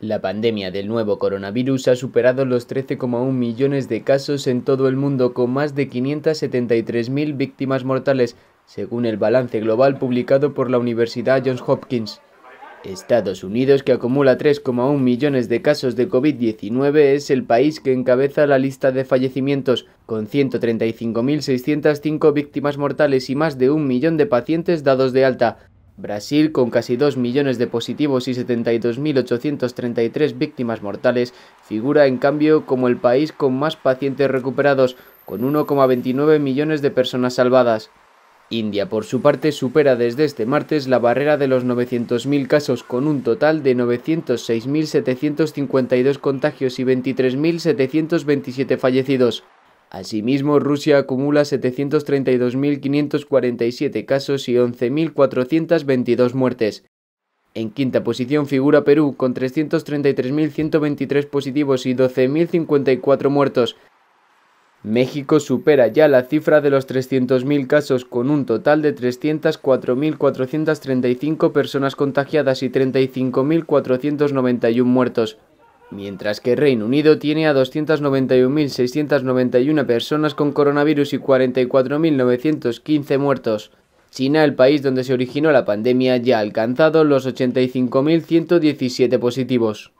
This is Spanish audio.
La pandemia del nuevo coronavirus ha superado los 13,1 millones de casos en todo el mundo, con más de 573.000 víctimas mortales, según el balance global publicado por la Universidad Johns Hopkins. Estados Unidos, que acumula 3,1 millones de casos de COVID-19, es el país que encabeza la lista de fallecimientos, con 135.605 víctimas mortales y más de un millón de pacientes dados de alta, Brasil, con casi 2 millones de positivos y 72.833 víctimas mortales, figura en cambio como el país con más pacientes recuperados, con 1,29 millones de personas salvadas. India, por su parte, supera desde este martes la barrera de los 900.000 casos, con un total de 906.752 contagios y 23.727 fallecidos. Asimismo, Rusia acumula 732.547 casos y 11.422 muertes. En quinta posición figura Perú, con 333.123 positivos y 12.054 muertos. México supera ya la cifra de los 300.000 casos con un total de 304.435 personas contagiadas y 35.491 muertos mientras que Reino Unido tiene a 291.691 personas con coronavirus y 44.915 muertos. China, el país donde se originó la pandemia, ya ha alcanzado los 85.117 positivos.